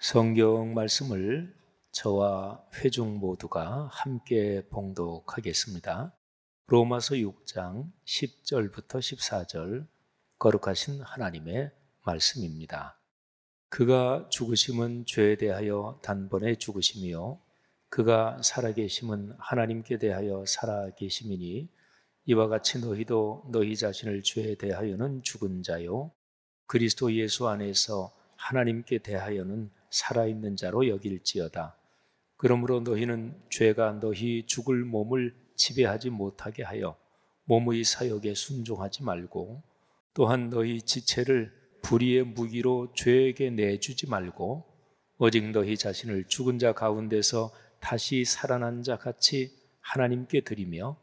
성경 말씀을 저와 회중 모두가 함께 봉독하겠습니다. 로마서 6장 10절부터 14절 거룩하신 하나님의 말씀입니다. 그가 죽으심은 죄에 대하여 단번에 죽으심이요 그가 살아계심은 하나님께 대하여 살아계심이니 이와 같이 너희도 너희 자신을 죄에 대하여는 죽은 자요 그리스도 예수 안에서 하나님께 대하여는 살아있는 자로 여길지어다. 그러므로 너희는 죄가 너희 죽을 몸을 지배하지 못하게 하여 몸의 사역에 순종하지 말고 또한 너희 지체를 불의의 무기로 죄에게 내주지 말고 오직 너희 자신을 죽은 자 가운데서 다시 살아난 자 같이 하나님께 드리며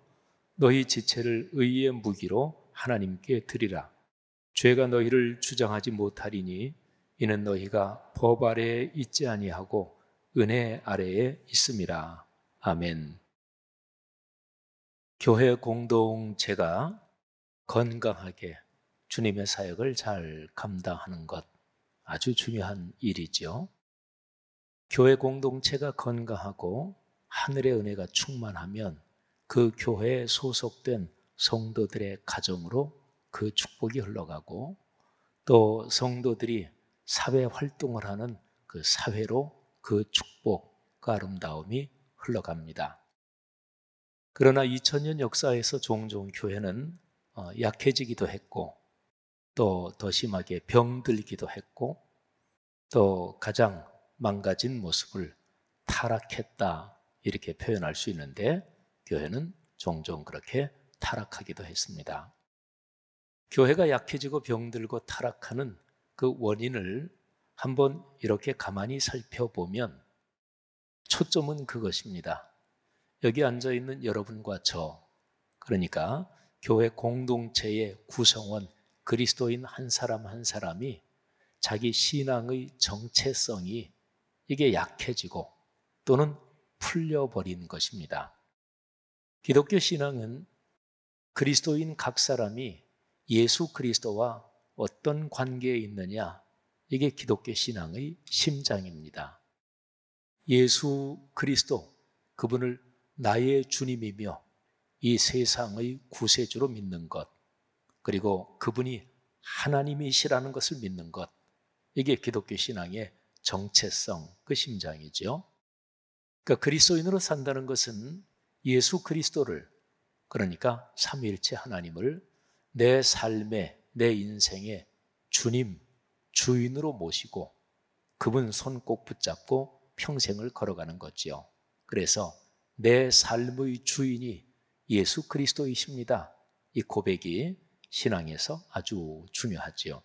너희 지체를 의의 무기로 하나님께 드리라. 죄가 너희를 주장하지 못하리니 이는 너희가 법 아래에 있지 아니하고 은혜 아래에 있습니다. 아멘. 교회 공동체가 건강하게 주님의 사역을 잘 감당하는 것 아주 중요한 일이죠. 교회 공동체가 건강하고 하늘의 은혜가 충만하면 그 교회에 소속된 성도들의 가정으로 그 축복이 흘러가고 또 성도들이 사회 활동을 하는 그 사회로 그 축복, 그 아름다움이 흘러갑니다. 그러나 2000년 역사에서 종종 교회는 어, 약해지기도 했고 또 더 심하게 병들기도 했고 또 가장 망가진 모습을 타락했다 이렇게 표현할 수 있는데 교회는 종종 그렇게 타락하기도 했습니다. 교회가 약해지고 병들고 타락하는 그 원인을 한번 이렇게 가만히 살펴보면 초점은 그것입니다. 여기 앉아 있는 여러분과 저, 그러니까 교회 공동체의 구성원 그리스도인 한 사람 한 사람이 자기 신앙의 정체성이 이게 약해지고 또는 풀려버린 것입니다. 기독교 신앙은 그리스도인 각 사람이 예수 그리스도와 어떤 관계에 있느냐? 이게 기독교 신앙의 심장입니다. 예수 그리스도, 그분을 나의 주님이며 이 세상의 구세주로 믿는 것, 그리고 그분이 하나님이시라는 것을 믿는 것, 이게 기독교 신앙의 정체성, 그 심장이죠. 그러니까 그리스도인으로 산다는 것은 예수 그리스도를, 그러니까 삼일체 하나님을 내 삶의 내인생의 주님, 주인으로 모시고 그분 손 꼭 붙잡고 평생을 걸어가는 거지요. 그래서 내 삶의 주인이 예수 그리스도이십니다. 이 고백이 신앙에서 아주 중요하지요.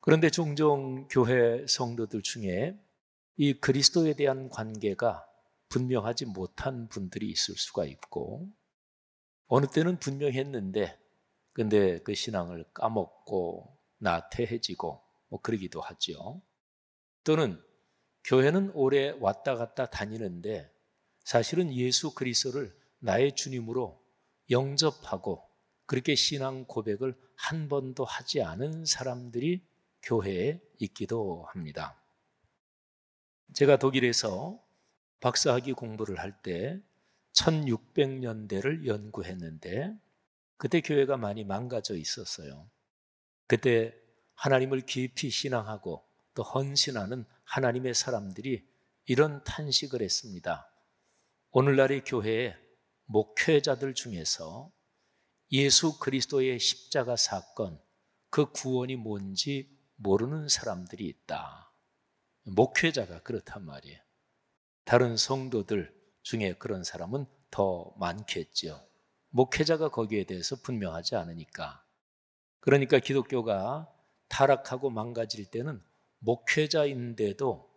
그런데 종종 교회 성도들 중에 이 그리스도에 대한 관계가 분명하지 못한 분들이 있을 수가 있고 어느 때는 분명했는데 근데 그 신앙을 까먹고 나태해지고 뭐 그러기도 하죠. 또는 교회는 오래 왔다 갔다 다니는데 사실은 예수 그리스도를 나의 주님으로 영접하고 그렇게 신앙 고백을 한 번도 하지 않은 사람들이 교회에 있기도 합니다. 제가 독일에서 박사학위 공부를 할 때 1600년대를 연구했는데 그때 교회가 많이 망가져 있었어요. 그때 하나님을 깊이 신앙하고 또 헌신하는 하나님의 사람들이 이런 탄식을 했습니다. 오늘날의 교회에 목회자들 중에서 예수 그리스도의 십자가 사건, 그 구원이 뭔지 모르는 사람들이 있다. 목회자가 그렇단 말이에요. 다른 성도들 중에 그런 사람은 더 많겠지요. 목회자가 거기에 대해서 분명하지 않으니까. 그러니까 기독교가 타락하고 망가질 때는 목회자인데도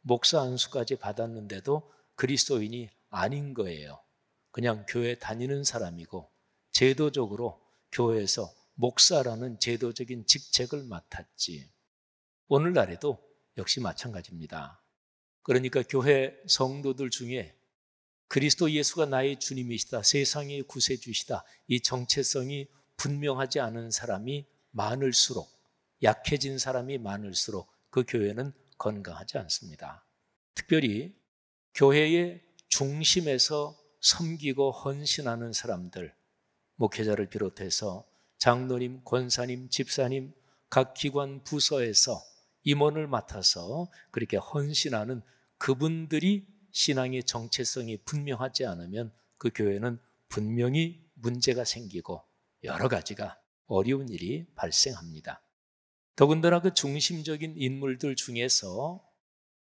목사 안수까지 받았는데도 그리스도인이 아닌 거예요. 그냥 교회 다니는 사람이고 제도적으로 교회에서 목사라는 제도적인 직책을 맡았지. 오늘날에도 역시 마찬가지입니다. 그러니까 교회 성도들 중에 그리스도 예수가 나의 주님이시다. 세상의 구세주시다. 이 정체성이 분명하지 않은 사람이 많을수록 약해진 사람이 많을수록 그 교회는 건강하지 않습니다. 특별히 교회의 중심에서 섬기고 헌신하는 사람들, 목회자를 비롯해서 장로님, 권사님, 집사님, 각 기관 부서에서 임원을 맡아서 그렇게 헌신하는 그분들이 신앙의 정체성이 분명하지 않으면 그 교회는 분명히 문제가 생기고 여러 가지가 어려운 일이 발생합니다. 더군다나 그 중심적인 인물들 중에서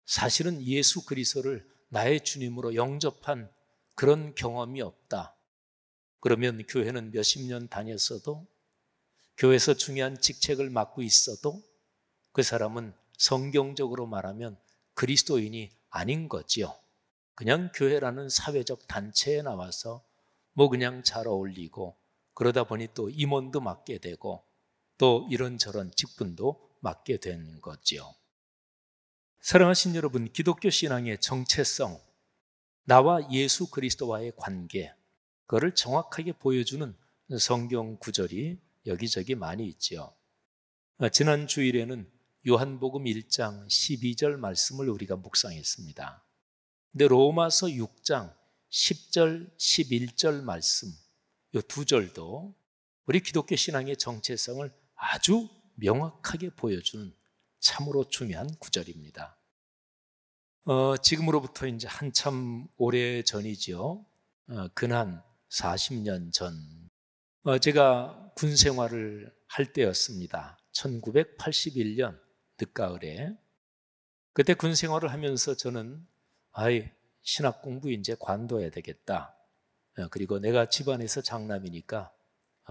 사실은 예수 그리스도를 나의 주님으로 영접한 그런 경험이 없다. 그러면 교회는 몇십 년 다녔어도 교회에서 중요한 직책을 맡고 있어도 그 사람은 성경적으로 말하면 그리스도인이 아닌 거지요. 그냥 교회라는 사회적 단체에 나와서 뭐 그냥 잘 어울리고 그러다 보니 또 임원도 맡게 되고 또 이런저런 직분도 맡게 된 거지요. 사랑하신 여러분, 기독교 신앙의 정체성, 나와 예수 그리스도와의 관계, 그거를 정확하게 보여주는 성경 구절이 여기저기 많이 있지 아, 지난 주일에는 요한복음 1장 12절 말씀을 우리가 묵상했습니다. 근데 로마서 6장 10절, 11절 말씀, 이 두 절도 우리 기독교 신앙의 정체성을 아주 명확하게 보여주는 참으로 중요한 구절입니다. 어, 지금으로부터 이제 한참 오래 전이지요. 어, 근한 40년 전. 어, 제가 군 생활을 할 때였습니다. 1981년 늦가을에. 그때 군 생활을 하면서 저는 아이 신학 공부 이제 관둬야 되겠다. 어, 그리고 내가 집안에서 장남이니까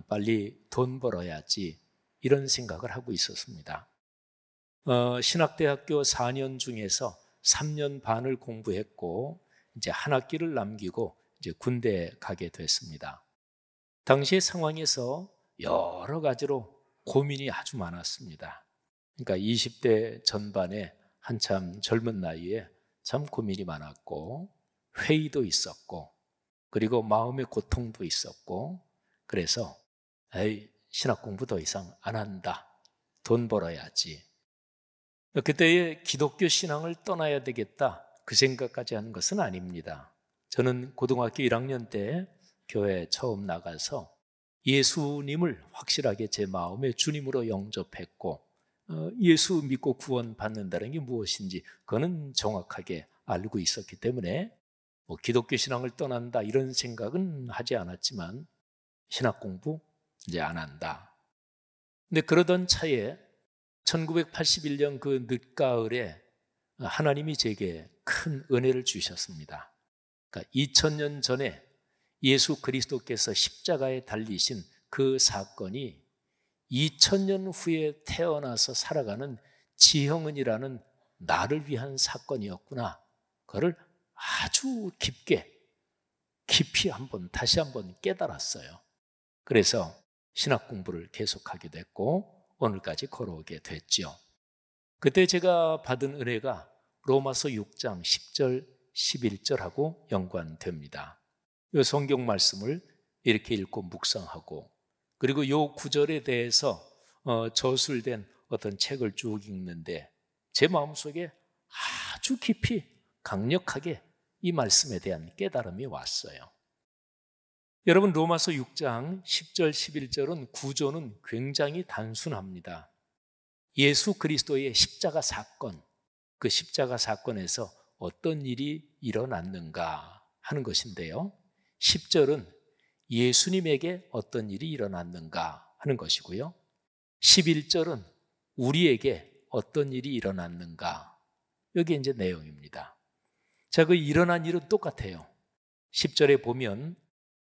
빨리 돈 벌어야지 이런 생각을 하고 있었습니다. 어, 신학대학교 4년 중에서 3년 반을 공부했고 이제 한 학기를 남기고 이제 군대에 가게 됐습니다. 당시의 상황에서 여러 가지로 고민이 아주 많았습니다. 그러니까 20대 전반에 한참 젊은 나이에 참 고민이 많았고 회의도 있었고 그리고 마음의 고통도 있었고 그래서 에이 신학 공부 더 이상 안 한다 돈 벌어야지 그때에 기독교 신앙을 떠나야 되겠다 그 생각까지 하는 것은 아닙니다 저는 고등학교 1학년 때 교회 처음 나가서 예수님을 확실하게 제마음의 주님으로 영접했고 어, 예수 믿고 구원받는다는 게 무엇인지 그는 정확하게 알고 있었기 때문에 뭐 기독교 신앙을 떠난다 이런 생각은 하지 않았지만 신학 공부 이제 안 한다. 근데 그러던 차에 1981년 그 늦가을에 하나님이 제게 큰 은혜를 주셨습니다. 그러니까 2000년 전에 예수 그리스도께서 십자가에 달리신 그 사건이 2000년 후에 태어나서 살아가는 지형은이라는 나를 위한 사건이었구나. 그를 아주 깊게, 깊이 한번, 다시 한번 깨달았어요. 그래서 신학 공부를 계속하게 됐고, 오늘까지 걸어오게 됐지요. 그때 제가 받은 은혜가 로마서 6장 10절, 11절하고 연관됩니다. 이 성경 말씀을 이렇게 읽고 묵상하고 그리고 요 구절에 대해서 어, 저술된 어떤 책을 쭉 읽는데 제 마음속에 아주 깊이 강력하게 이 말씀에 대한 깨달음이 왔어요. 여러분 로마서 6장 10절 11절은 구조는 굉장히 단순합니다. 예수 그리스도의 십자가 사건, 그 십자가 사건에서 어떤 일이 일어났는가 하는 것인데요. 10절은 예수님에게 어떤 일이 일어났는가 하는 것이고요. 11절은 우리에게 어떤 일이 일어났는가. 여기 이제 내용입니다. 자, 그 일어난 일은 똑같아요. 10절에 보면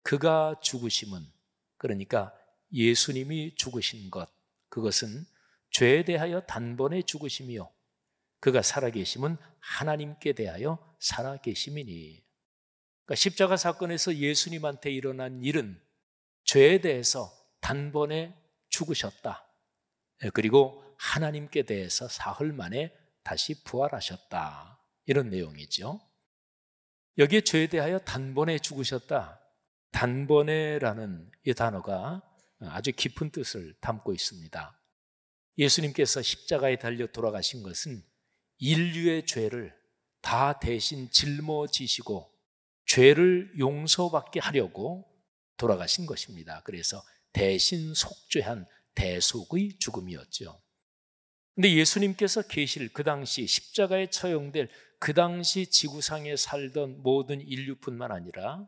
그가 죽으심은 그러니까 예수님이 죽으신 것 그것은 죄에 대하여 단번에 죽으심이요 그가 살아계심은 하나님께 대하여 살아계심이니 그러니까 십자가 사건에서 예수님한테 일어난 일은 죄에 대해서 단번에 죽으셨다. 예, 그리고 하나님께 대해서 사흘 만에 다시 부활하셨다. 이런 내용이죠. 여기에 죄에 대하여 단번에 죽으셨다. 단번에라는 이 단어가 아주 깊은 뜻을 담고 있습니다. 예수님께서 십자가에 달려 돌아가신 것은 인류의 죄를 다 대신 짊어지시고 죄를 용서받게 하려고 돌아가신 것입니다. 그래서 대신 속죄한 대속의 죽음이었죠. 근데 예수님께서 계실 그 당시 십자가에 처형될 그 당시 지구상에 살던 모든 인류뿐만 아니라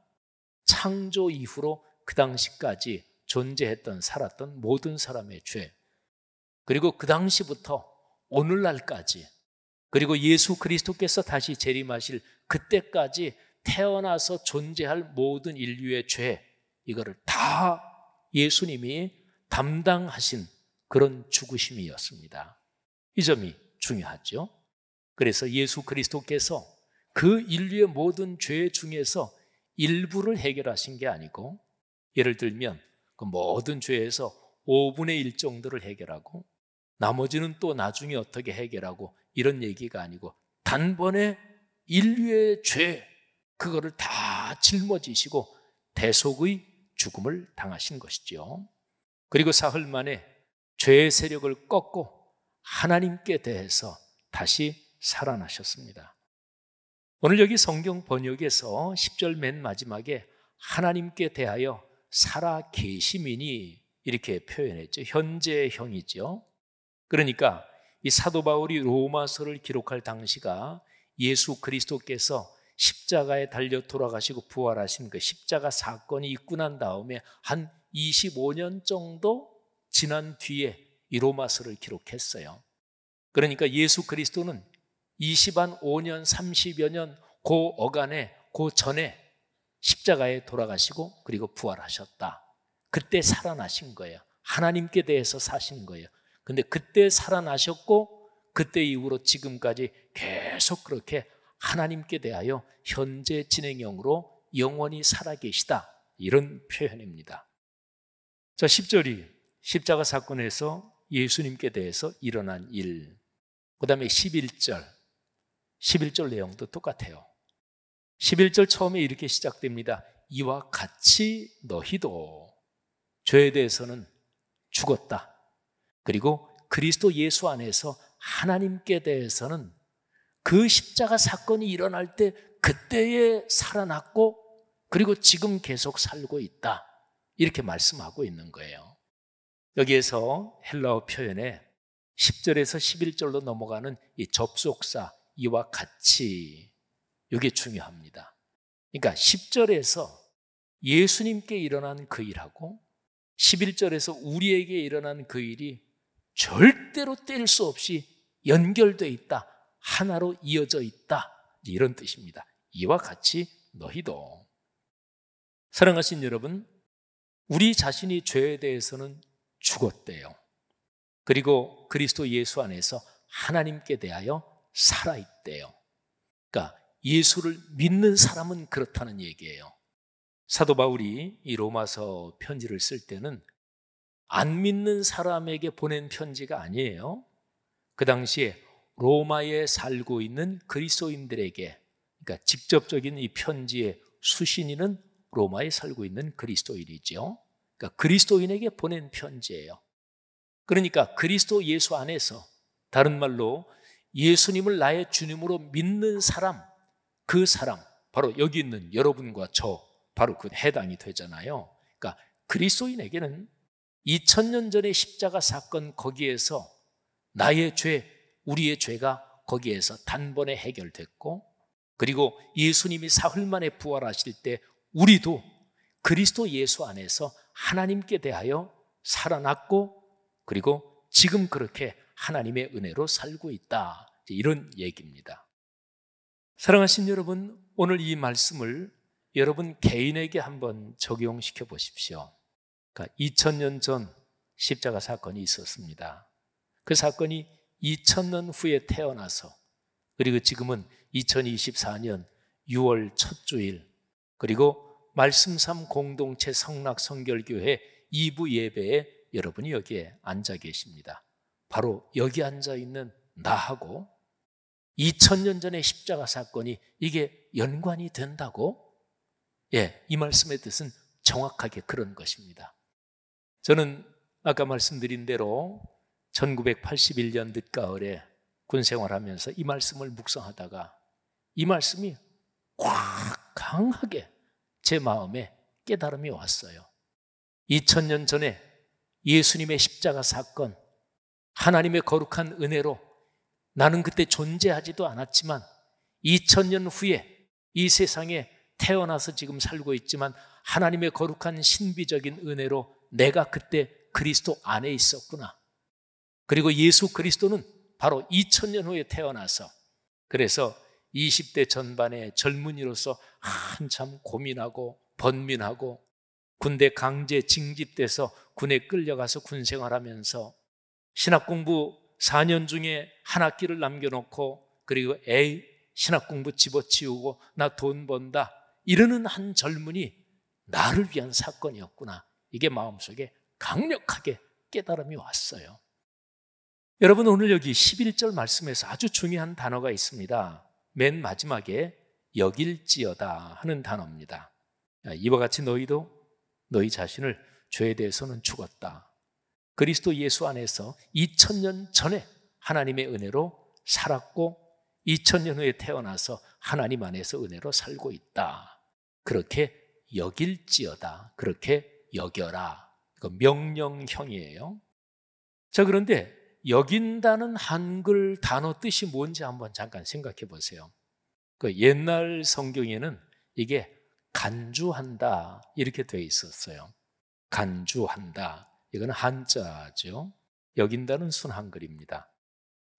창조 이후로 그 당시까지 존재했던 살았던 모든 사람의 죄 그리고 그 당시부터 오늘날까지 그리고 예수 그리스도께서 다시 재림하실 그때까지 태어나서 존재할 모든 인류의 죄, 이거를 다 예수님이 담당하신 그런 죽으심이었습니다. 이 점이 중요하죠. 그래서 예수 그리스도께서 그 인류의 모든 죄 중에서 일부를 해결하신 게 아니고, 예를 들면 그 모든 죄에서 5분의 1 정도를 해결하고, 나머지는 또 나중에 어떻게 해결하고, 이런 얘기가 아니고, 단번에 인류의 죄, 그거를 다 짊어지시고 대속의 죽음을 당하신 것이지요. 그리고 사흘 만에 죄의 세력을 꺾고 하나님께 대해서 다시 살아나셨습니다. 오늘 여기 성경 번역에서 10절 맨 마지막에 하나님께 대하여 살아 계심이니 이렇게 표현했죠. 현재형이죠. 그러니까 이 사도 바울이 로마서를 기록할 당시가 예수 그리스도께서 십자가에 달려 돌아가시고 부활하신 그 십자가 사건이 있고 난 다음에 한 25년 정도 지난 뒤에 이 로마서를 기록했어요. 그러니까 예수 그리스도는 20한 5년, 30여 년, 고 어간에, 고 전에 십자가에 돌아가시고 그리고 부활하셨다. 그때 살아나신 거예요. 하나님께 대해서 사신 거예요. 근데 그때 살아나셨고 그때 이후로 지금까지 계속 그렇게 하나님께 대하여 현재 진행형으로 영원히 살아계시다. 이런 표현입니다. 자, 10절이 십자가 사건에서 예수님께 대해서 일어난 일. 그 다음에 11절. 11절 내용도 똑같아요. 11절 처음에 이렇게 시작됩니다. 이와 같이 너희도 죄에 대해서는 죽었다. 그리고 그리스도 예수 안에서 하나님께 대해서는 그 십자가 사건이 일어날 때 그때에 살아났고 그리고 지금 계속 살고 있다. 이렇게 말씀하고 있는 거예요. 여기에서 헬라어 표현에 10절에서 11절로 넘어가는 이 접속사 이와 같이 이게 중요합니다. 그러니까 10절에서 예수님께 일어난 그 일하고 11절에서 우리에게 일어난 그 일이 절대로 뗄 수 없이 연결되어 있다. 하나로 이어져 있다. 이런 뜻입니다. 이와 같이 너희도. 사랑하신 여러분, 우리 자신이 죄에 대해서는 죽었대요. 그리고 그리스도 예수 안에서 하나님께 대하여 살아있대요. 그러니까 예수를 믿는 사람은 그렇다는 얘기예요. 사도 바울이 이 로마서 편지를 쓸 때는 안 믿는 사람에게 보낸 편지가 아니에요. 그 당시에 로마에 살고 있는 그리스도인들에게 그러니까 직접적인 이 편지의 수신인은 로마에 살고 있는 그리스도인이죠. 그러니까 그리스도인에게 보낸 편지예요. 그러니까 그리스도 예수 안에서 다른 말로 예수님을 나의 주님으로 믿는 사람, 그 사람, 바로 여기 있는 여러분과 저, 바로 그 해당이 되잖아요. 그러니까 그리스도인에게는 2000년 전의 십자가 사건 거기에서 나의 죄, 우리의 죄가 거기에서 단번에 해결됐고 그리고 예수님이 사흘 만에 부활하실 때 우리도 그리스도 예수 안에서 하나님께 대하여 살아났고 그리고 지금 그렇게 하나님의 은혜로 살고 있다. 이런 얘기입니다. 사랑하신 여러분, 오늘 이 말씀을 여러분 개인에게 한번 적용시켜 보십시오. 그러니까 2000년 전 십자가 사건이 있었습니다. 그 사건이 2000년 후에 태어나서 그리고 지금은 2024년 6월 첫 주일 그리고 말씀삼 공동체 성락 성결교회 2부 예배에 여러분이 여기에 앉아 계십니다. 바로 여기 앉아 있는 나하고 2000년 전에 십자가 사건이 이게 연관이 된다고? 예, 이 말씀의 뜻은 정확하게 그런 것입니다. 저는 아까 말씀드린 대로 1981년 늦가을에 군 생활하면서 이 말씀을 묵상하다가 이 말씀이 꽉 강하게 제 마음에 깨달음이 왔어요. 2000년 전에 예수님의 십자가 사건, 하나님의 거룩한 은혜로 나는 그때 존재하지도 않았지만 2000년 후에 이 세상에 태어나서 지금 살고 있지만 하나님의 거룩한 신비적인 은혜로 내가 그때 그리스도 안에 있었구나. 그리고 예수 그리스도는 바로 2000년 후에 태어나서 그래서 20대 전반의 젊은이로서 한참 고민하고 번민하고 군대 강제 징집돼서 군에 끌려가서 군 생활하면서 신학 공부 4년 중에 한 학기를 남겨놓고 그리고 에이 신학 공부 집어치우고 나 돈 번다 이러는 한 젊은이 나를 위한 사건이었구나 이게 마음속에 강력하게 깨달음이 왔어요. 여러분 오늘 여기 11절 말씀에서 아주 중요한 단어가 있습니다. 맨 마지막에 여길지어다 하는 단어입니다. 이와 같이 너희도 너희 자신을 죄에 대해서는 죽었다. 그리스도 예수 안에서 2000년 전에 하나님의 은혜로 살았고 2000년 후에 태어나서 하나님 안에서 은혜로 살고 있다. 그렇게 여길지어다. 그렇게 여겨라. 그 명령형이에요. 자, 그런데 여긴다는 한글 단어 뜻이 뭔지 한번 잠깐 생각해 보세요. 그 옛날 성경에는 이게 간주한다 이렇게 되어 있었어요. 간주한다. 이건 한자죠. 여긴다는 순한글입니다.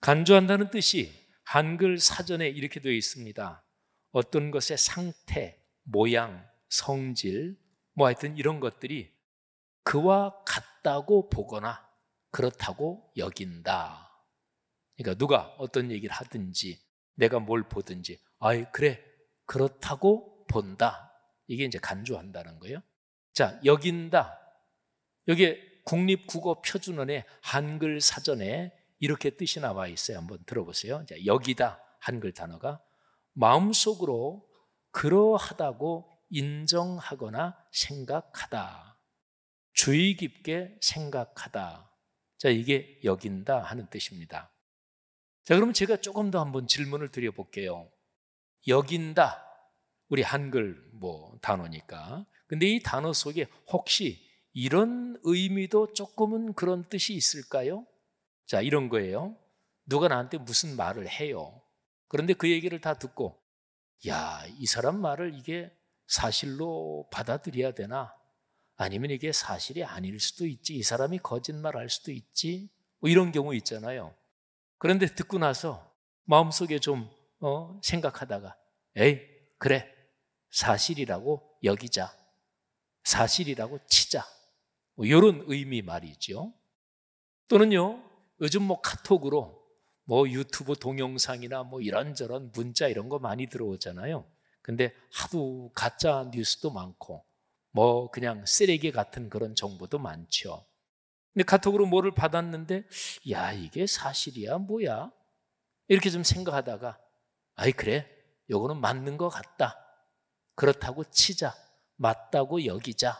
간주한다는 뜻이 한글 사전에 이렇게 되어 있습니다. 어떤 것의 상태, 모양, 성질, 뭐 하여튼 이런 것들이 그와 같다고 보거나 그렇다고 여긴다. 그러니까 누가 어떤 얘기를 하든지 내가 뭘 보든지 아이 그래 그렇다고 본다. 이게 이제 간주한다는 거예요. 자 여긴다. 여기 국립국어표준원의 한글 사전에 이렇게 뜻이 나와 있어요. 한번 들어보세요. 자, 여기다 한글 단어가 마음속으로 그러하다고 인정하거나 생각하다. 주의 깊게 생각하다. 자, 이게 여긴다 하는 뜻입니다. 자, 그러면 제가 조금 더 한번 질문을 드려볼게요. 여긴다. 우리 한글 뭐 단어니까. 근데 이 단어 속에 혹시 이런 의미도 조금은 그런 뜻이 있을까요? 자, 이런 거예요. 누가 나한테 무슨 말을 해요. 그런데 그 얘기를 다 듣고, 야, 이 사람 말을 이게 사실로 받아들여야 되나? 아니면 이게 사실이 아닐 수도 있지. 이 사람이 거짓말 할 수도 있지. 뭐 이런 경우 있잖아요. 그런데 듣고 나서 마음속에 좀 어, 생각하다가 에이 그래 사실이라고 여기자. 사실이라고 치자. 뭐 이런 의미 말이죠. 또는요. 요즘 뭐 카톡으로 뭐 유튜브 동영상이나 뭐 이런저런 문자 이런 거 많이 들어오잖아요. 근데 하도 가짜 뉴스도 많고 뭐 그냥 쓰레기 같은 그런 정보도 많죠. 근데 카톡으로 뭐를 받았는데 야 이게 사실이야 뭐야 이렇게 좀 생각하다가 아이 그래 요거는 맞는 것 같다 그렇다고 치자 맞다고 여기자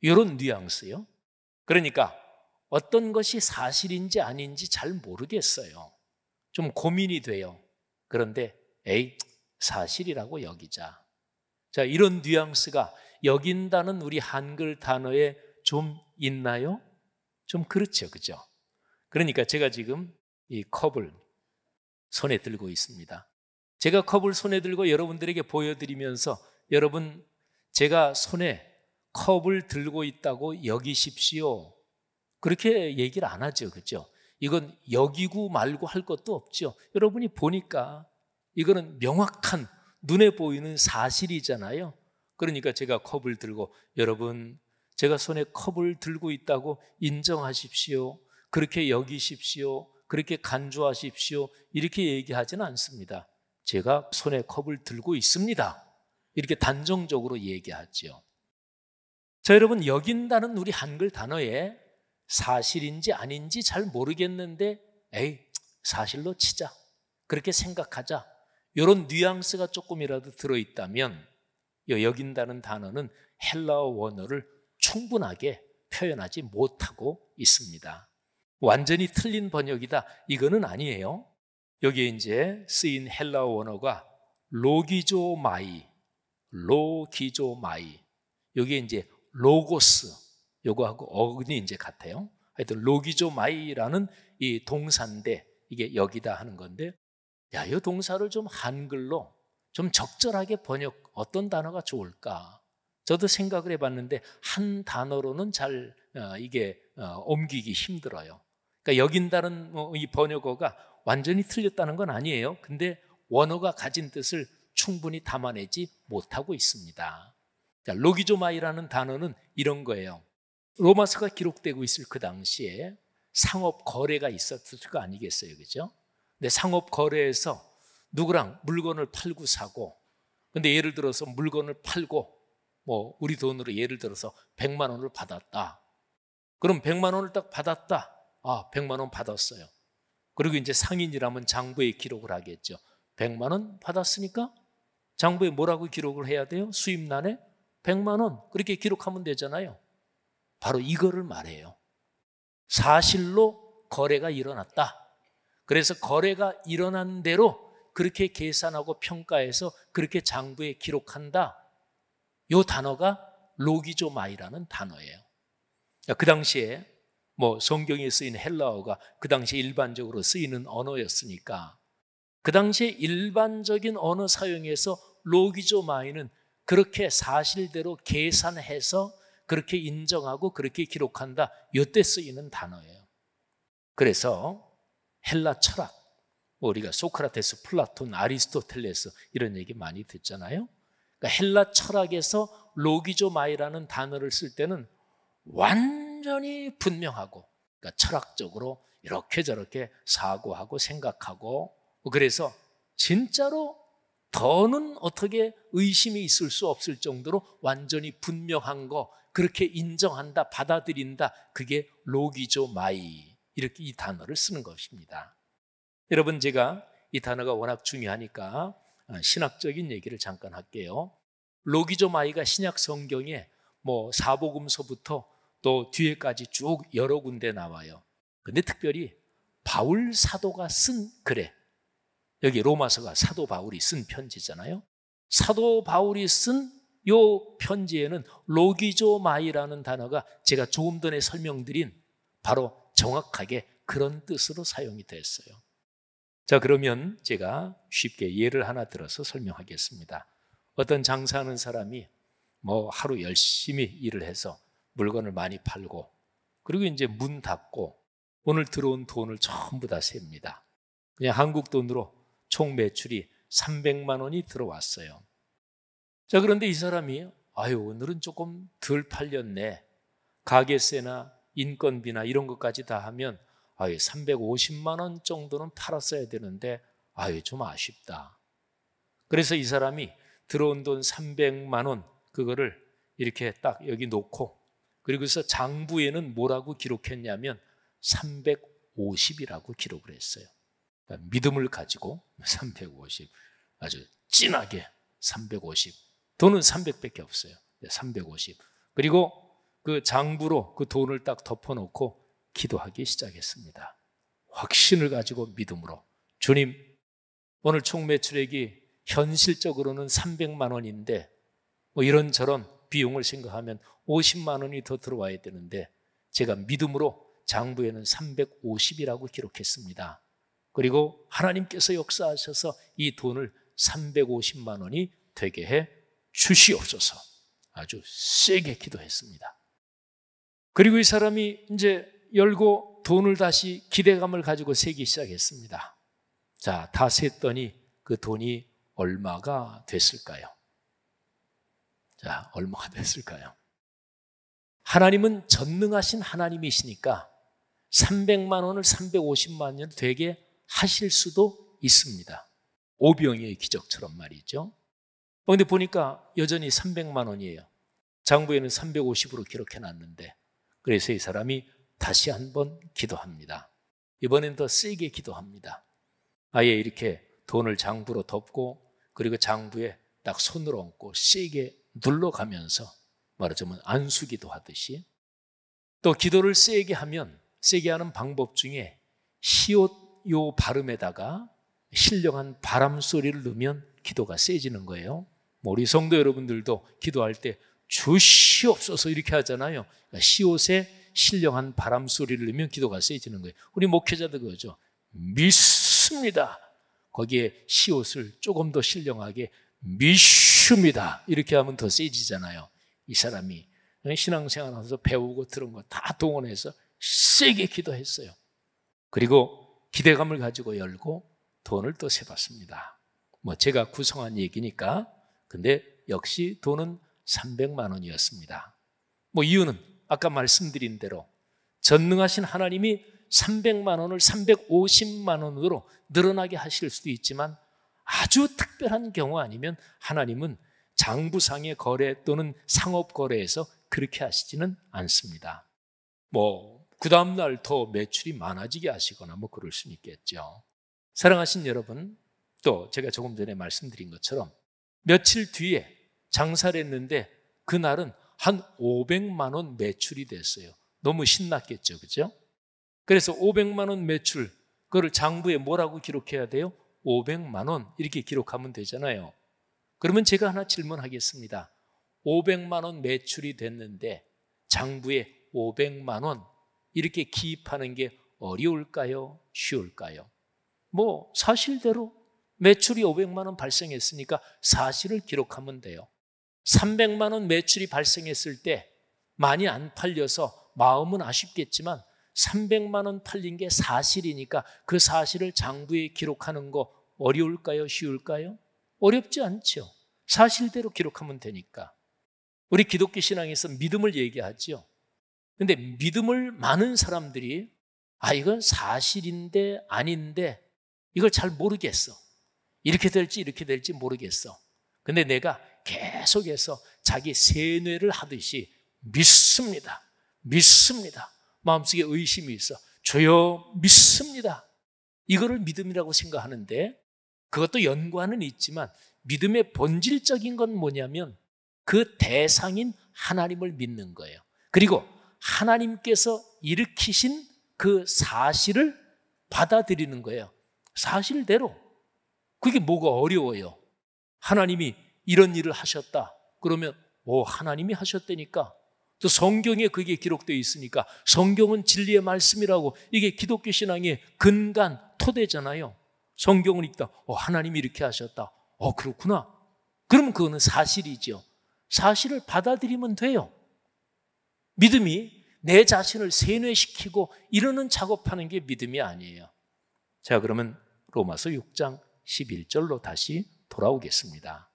이런 뉘앙스요. 그러니까 어떤 것이 사실인지 아닌지 잘 모르겠어요. 좀 고민이 돼요. 그런데 에이 사실이라고 여기자. 자 이런 뉘앙스가 여긴다는 우리 한글 단어에 좀 있나요? 좀 그렇죠. 그죠? 그러니까 제가 지금 이 컵을 손에 들고 있습니다. 제가 컵을 손에 들고 여러분들에게 보여드리면서 여러분, 제가 손에 컵을 들고 있다고 여기십시오. 그렇게 얘기를 안 하죠. 그죠? 이건 여기고 말고 할 것도 없죠. 여러분이 보니까 이거는 명확한 눈에 보이는 사실이잖아요. 그러니까 제가 컵을 들고 여러분 제가 손에 컵을 들고 있다고 인정하십시오. 그렇게 여기십시오. 그렇게 간주하십시오. 이렇게 얘기하지는 않습니다. 제가 손에 컵을 들고 있습니다. 이렇게 단정적으로 얘기하죠 자, 여러분, 여긴다는 우리 한글 단어에 사실인지 아닌지 잘 모르겠는데, 에이, 사실로 치자. 그렇게 생각하자. 이런 뉘앙스가 조금이라도 들어있다면, 여긴다는 단어는 헬라어 원어를 충분하게 표현하지 못하고 있습니다. 완전히 틀린 번역이다. 이거는 아니에요. 여기에 이제 쓰인 헬라어 원어가 로기조마이, 로기조마이. 여기에 이제 로고스, 요거하고 어근이 이제 같아요. 하여튼 로기조마이라는 이 동사인데 이게 여기다 하는 건데 야, 이 동사를 좀 한글로 좀 적절하게 번역 어떤 단어가 좋을까? 저도 생각을 해봤는데 한 단어로는 잘 어, 이게 어, 옮기기 힘들어요. 그러니까 여긴다는 어, 이 번역어가 완전히 틀렸다는 건 아니에요. 근데 원어가 가진 뜻을 충분히 담아내지 못하고 있습니다. 로기조마이라는 단어는 이런 거예요. 로마서가 기록되고 있을 그 당시에 상업 거래가 있었을 거 아니겠어요, 그죠? 근데 상업 거래에서 누구랑 물건을 팔고 사고 근데 예를 들어서 물건을 팔고 뭐 우리 돈으로 예를 들어서 100만 원을 받았다. 그럼 100만 원을 딱 받았다. 아, 100만 원 받았어요. 그리고 이제 상인이라면 장부에 기록을 하겠죠. 100만 원 받았으니까 장부에 뭐라고 기록을 해야 돼요? 수입난에 100만 원 그렇게 기록하면 되잖아요. 바로 이거를 말해요. 사실로 거래가 일어났다. 그래서 거래가 일어난 대로 그렇게 계산하고 평가해서 그렇게 장부에 기록한다. 요 단어가 로기조마이라는 단어예요. 그러니까 그 당시에 뭐 성경에 쓰인 헬라어가 그 당시 일반적으로 쓰이는 언어였으니까 그 당시에 일반적인 언어 사용에서 로기조마이는 그렇게 사실대로 계산해서 그렇게 인정하고 그렇게 기록한다. 요때 쓰이는 단어예요. 그래서 헬라 철학 우리가 소크라테스, 플라톤, 아리스토텔레스 이런 얘기 많이 듣잖아요. 그러니까 헬라 철학에서 로기조마이라는 단어를 쓸 때는 완전히 분명하고 그러니까 철학적으로 이렇게 저렇게 사고하고 생각하고 뭐 그래서 진짜로 더는 어떻게 의심이 있을 수 없을 정도로 완전히 분명한 거 그렇게 인정한다 받아들인다 그게 로기조마이 이렇게 이 단어를 쓰는 것입니다. 여러분 제가 이 단어가 워낙 중요하니까 어, 신학적인 얘기를 잠깐 할게요. 로기조마이가 신약 성경에 뭐 사복음서부터 또 뒤에까지 쭉 여러 군데 나와요. 근데 특별히 바울 사도가 쓴 글에 여기 로마서가 사도 바울이 쓴 편지잖아요. 사도 바울이 쓴 요 편지에는 로기조마이라는 단어가 제가 조금 전에 설명드린 바로 정확하게 그런 뜻으로 사용이 됐어요. 자, 그러면 제가 쉽게 예를 하나 들어서 설명하겠습니다. 어떤 장사하는 사람이 뭐 하루 열심히 일을 해서 물건을 많이 팔고 그리고 이제 문 닫고 오늘 들어온 돈을 전부 다 셉니다. 그냥 한국 돈으로 총 매출이 300만 원이 들어왔어요. 자, 그런데 이 사람이 아유, 오늘은 조금 덜 팔렸네. 가게세나 인건비나 이런 것까지 다 하면 아예 350만 원 정도는 팔았어야 되는데 아유좀 아쉽다. 그래서 이 사람이 들어온 돈 300만 원 그거를 이렇게 딱 여기 놓고 그리고서 장부에는 뭐라고 기록했냐면 350이라고 기록을 했어요. 그러니까 믿음을 가지고 350 아주 진하게 350 돈은 300밖에 없어요. 350 그리고 그 장부로 그 돈을 딱 덮어놓고 기도하기 시작했습니다. 확신을 가지고 믿음으로. 주님, 오늘 총 매출액이 현실적으로는 300만 원인데 뭐 이런저런 비용을 생각하면 50만 원이 더 들어와야 되는데 제가 믿음으로 장부에는 350이라고 기록했습니다. 그리고 하나님께서 역사하셔서 이 돈을 350만 원이 되게 해 주시옵소서 아주 세게 기도했습니다. 그리고 이 사람이 이제 열고 돈을 다시 기대감을 가지고 세기 시작했습니다. 자, 다 셌더니 그 돈이 얼마가 됐을까요? 자, 얼마가 됐을까요? 하나님은 전능하신 하나님이시니까 300만 원을 350만 원 되게 하실 수도 있습니다. 오병의 기적처럼 말이죠. 그런데 보니까 여전히 300만 원이에요. 장부에는 350으로 기록해 놨는데 그래서 이 사람이 다시 한번 기도합니다. 이번엔 더 세게 기도합니다. 아예 이렇게 돈을 장부로 덮고 그리고 장부에 딱 손을 얹고 세게 눌러가면서 말하자면 안수기도 하듯이 또 기도를 세게 하면 세게 하는 방법 중에 시옷 요 발음에다가 신령한 바람 소리를 넣으면 기도가 세지는 거예요. 우리 성도 여러분들도 기도할 때 주시옵소서 이렇게 하잖아요. 그러니까 시옷에 신령한 바람 소리를 내면 기도가 세지는 거예요. 우리 목회자도 그거죠. 믿습니다. 거기에 시옷을 조금 더 신령하게 믿습니다. 이렇게 하면 더 세지잖아요. 이 사람이 신앙생활 하면서 배우고 들은 거 다 동원해서 세게 기도했어요. 그리고 기대감을 가지고 열고 돈을 또 세봤습니다. 뭐 제가 구성한 얘기니까 근데 역시 돈은 300만 원이었습니다. 뭐 이유는 아까 말씀드린 대로 전능하신 하나님이 300만 원을 350만 원으로 늘어나게 하실 수도 있지만 아주 특별한 경우 아니면 하나님은 장부상의 거래 또는 상업 거래에서 그렇게 하시지는 않습니다. 뭐, 그 다음날 더 매출이 많아지게 하시거나 뭐 그럴 수는 있겠죠. 사랑하신 여러분, 또 제가 조금 전에 말씀드린 것처럼 며칠 뒤에 장사를 했는데 그날은 한 500만 원 매출이 됐어요. 너무 신났겠죠. 그죠? 그래서 500만 원 매출 그거를 장부에 뭐라고 기록해야 돼요? 500만 원 이렇게 기록하면 되잖아요. 그러면 제가 하나 질문하겠습니다. 500만 원 매출이 됐는데 장부에 500만 원 이렇게 기입하는 게 어려울까요? 쉬울까요? 뭐 사실대로 매출이 500만 원 발생했으니까 사실을 기록하면 돼요. 300만 원 매출이 발생했을 때 많이 안 팔려서 마음은 아쉽겠지만 300만 원 팔린 게 사실이니까 그 사실을 장부에 기록하는 거 어려울까요? 쉬울까요? 어렵지 않죠. 사실대로 기록하면 되니까. 우리 기독교 신앙에서 믿음을 얘기하죠 근데 믿음을 많은 사람들이 아 이건 사실인데 아닌데 이걸 잘 모르겠어. 이렇게 될지 이렇게 될지 모르겠어. 근데 내가 계속해서 자기 세뇌를 하듯이 믿습니다. 믿습니다. 마음속에 의심이 있어. 주여 믿습니다. 이거를 믿음이라고 생각하는데 그것도 연관은 있지만 믿음의 본질적인 건 뭐냐면 그 대상인 하나님을 믿는 거예요. 그리고 하나님께서 일으키신 그 사실을 받아들이는 거예요. 사실대로. 그게 뭐가 어려워요? 하나님이 이런 일을 하셨다. 그러면 오 하나님이 하셨다니까. 또 성경에 그게 기록되어 있으니까 성경은 진리의 말씀이라고 이게 기독교 신앙의 근간 토대잖아요. 성경을 읽다. 어, 하나님이 이렇게 하셨다. 어, 그렇구나. 그럼 그거는 사실이죠. 사실을 받아들이면 돼요. 믿음이 내 자신을 세뇌시키고 이러는 작업하는 게 믿음이 아니에요. 자, 그러면 로마서 6장 11절로 다시 돌아오겠습니다.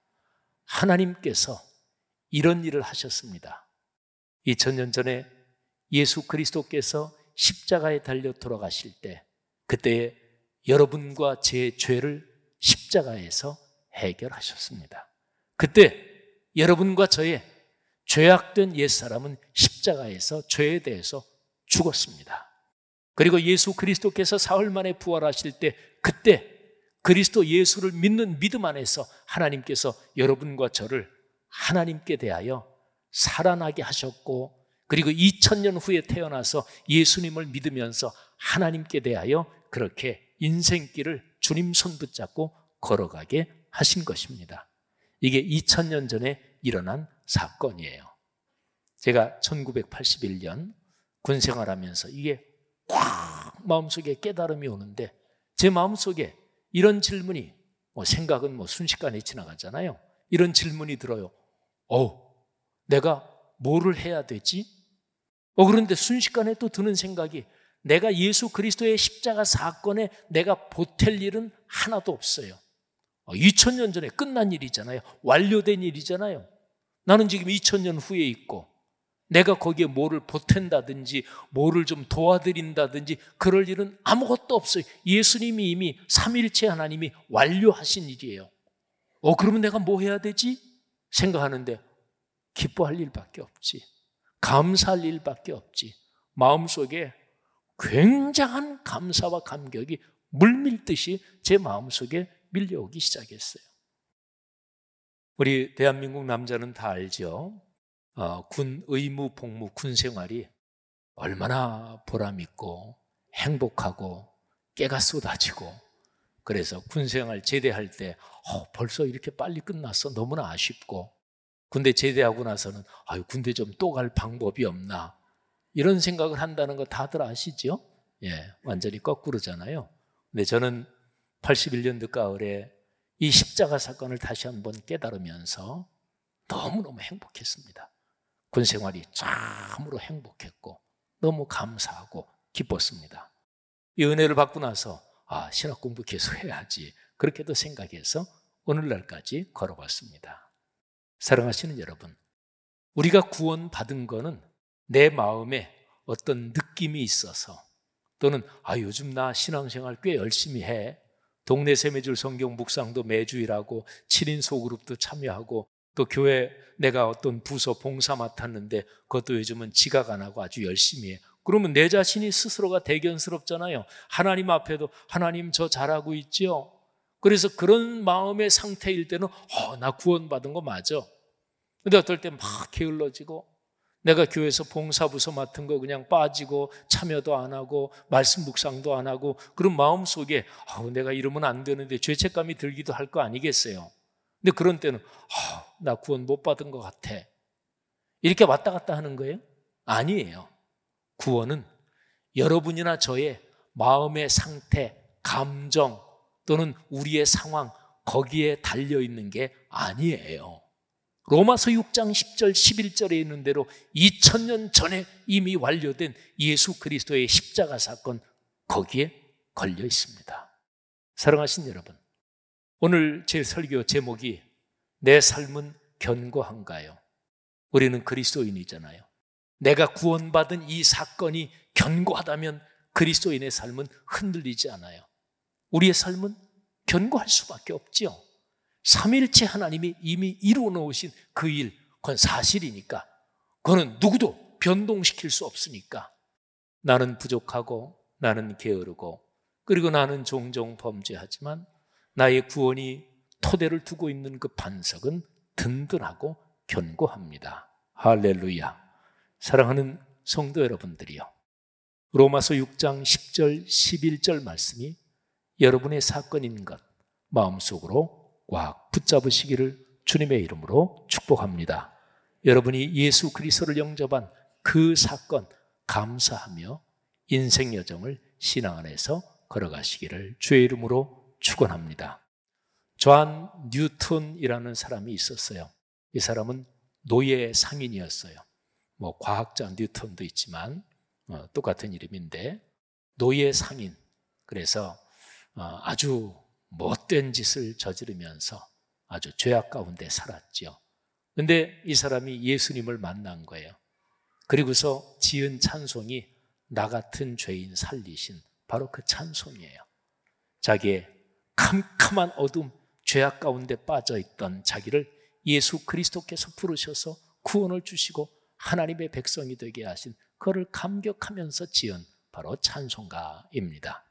하나님께서 이런 일을 하셨습니다. 2000년 전에 예수 그리스도께서 십자가에 달려 돌아가실 때 그때에 여러분과 제 죄를 십자가에서 해결하셨습니다. 그때 여러분과 저의 죄악된 옛사람은 십자가에서 죄에 대해서 죽었습니다. 그리고 예수 그리스도께서 사흘 만에 부활하실 때 그때 그리스도 예수를 믿는 믿음 안에서 하나님께서 여러분과 저를 하나님께 대하여 살아나게 하셨고 그리고 2000년 후에 태어나서 예수님을 믿으면서 하나님께 대하여 그렇게 인생길을 주님 손 붙잡고 걸어가게 하신 것입니다. 이게 2000년 전에 일어난 사건이에요. 제가 1981년 군 생활하면서 이게 꽉 마음속에 깨달음이 오는데 제 마음속에 이런 질문이 뭐 생각은 뭐 순식간에 지나가잖아요. 이런 질문이 들어요. 어, 내가 뭐를 해야 되지? 어, 그런데 순식간에 또 드는 생각이 내가 예수 그리스도의 십자가 사건에 내가 보탤 일은 하나도 없어요. 2000년 어, 전에 끝난 일이잖아요. 완료된 일이잖아요. 나는 지금 2000년 후에 있고 내가 거기에 뭐를 보탠다든지 뭐를 좀 도와드린다든지 그럴 일은 아무것도 없어요. 예수님이 이미 삼일체 하나님이 완료하신 일이에요. 어 그러면 내가 뭐 해야 되지? 생각하는데 기뻐할 일밖에 없지. 감사할 일밖에 없지. 마음속에 굉장한 감사와 감격이 물밀듯이 제 마음속에 밀려오기 시작했어요. 우리 대한민국 남자는 다 알죠. 어, 군 의무 복무 군 생활이 얼마나 보람 있고 행복하고 깨가 쏟아지고 그래서 군 생활 제대할 때 어, 벌써 이렇게 빨리 끝났어 너무나 아쉽고 군대 제대하고 나서는 아유 군대 좀 또 갈 방법이 없나 이런 생각을 한다는 거 다들 아시죠? 예, 완전히 거꾸로잖아요. 근데 저는 81년도 가을에 이 십자가 사건을 다시 한번 깨달으면서 너무너무 행복했습니다. 군 생활이 참으로 행복했고 너무 감사하고 기뻤습니다. 이 은혜를 받고 나서 아 신학 공부 계속해야지 그렇게도 생각해서 오늘날까지 걸어왔습니다. 사랑하시는 여러분, 우리가 구원받은 거는 내 마음에 어떤 느낌이 있어서 또는 아 요즘 나 신앙생활 꽤 열심히 해 동네 세매줄 성경 묵상도 매주일하고 7인 소그룹도 참여하고 또 교회 내가 어떤 부서 봉사 맡았는데 그것도 요즘은 지각 안 하고 아주 열심히 해. 그러면 내 자신이 스스로가 대견스럽잖아요. 하나님 앞에도 하나님 저 잘하고 있지요. 그래서 그런 마음의 상태일 때는 어, 나 구원받은 거 맞아. 근데 어떨 때 막 게을러지고 내가 교회에서 봉사부서 맡은 거 그냥 빠지고 참여도 안 하고 말씀 묵상도 안 하고 그런 마음 속에 어, 내가 이러면 안 되는데 죄책감이 들기도 할 거 아니겠어요. 근데 그런 때는 어, 나 구원 못 받은 것 같아. 이렇게 왔다 갔다 하는 거예요? 아니에요. 구원은 여러분이나 저의 마음의 상태, 감정 또는 우리의 상황 거기에 달려 있는 게 아니에요. 로마서 6장 10절 11절에 있는 대로 2000년 전에 이미 완료된 예수 그리스도의 십자가 사건 거기에 걸려 있습니다. 사랑하신 여러분, 오늘 제 설교 제목이 내 삶은 견고한가요? 우리는 그리스도인이잖아요. 내가 구원받은 이 사건이 견고하다면 그리스도인의 삶은 흔들리지 않아요. 우리의 삶은 견고할 수밖에 없지 삼일체 하나님이 이미 이루어 놓으신 그 일, 그건 사실이니까. 그거는 누구도 변동시킬 수 없으니까. 나는 부족하고 나는 게으르고 그리고 나는 종종 범죄하지만 나의 구원이 토대를 두고 있는 그 반석은 든든하고 견고합니다. 할렐루야. 사랑하는 성도 여러분들이요. 로마서 6장 10절, 11절 말씀이 여러분의 사건인 것 마음속으로 꽉 붙잡으시기를 주님의 이름으로 축복합니다. 여러분이 예수 그리스도를 영접한 그 사건 감사하며 인생 여정을 신앙 안에서 걸어가시기를 주의 이름으로 축원합니다. 존 뉴턴이라는 사람이 있었어요. 이 사람은 노예 상인이었어요. 뭐 과학자 뉴턴도 있지만 어, 똑같은 이름인데 노예 상인. 그래서 어, 아주 못된 짓을 저지르면서 아주 죄악 가운데 살았지 근데 이 사람이 예수님을 만난 거예요. 그리고서 지은 찬송이 나 같은 죄인 살리신 바로 그 찬송이에요. 자기의 캄캄한 어둠, 죄악 가운데 빠져 있던 자기를 예수 그리스도께서 부르셔서 구원을 주시고 하나님의 백성이 되게 하신 그를 감격하면서 지은 바로 찬송가입니다.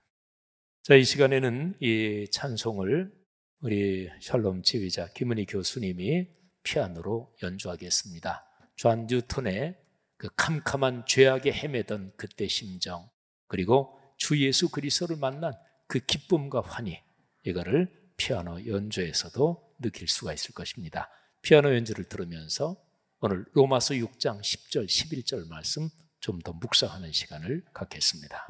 자, 이 시간에는 이 찬송을 우리 샬롬 지휘자 김은희 교수님이 피아노로 연주하겠습니다. 존 뉴턴의 그 캄캄한 죄악에 헤매던 그때 심정, 그리고 주 예수 그리스도를 만난 그 기쁨과 환희, 이거를 피아노 연주에서도 느낄 수가 있을 것입니다. 피아노 연주를 들으면서 오늘 로마서 6장 10절, 11절 말씀 좀 더 묵상하는 시간을 갖겠습니다.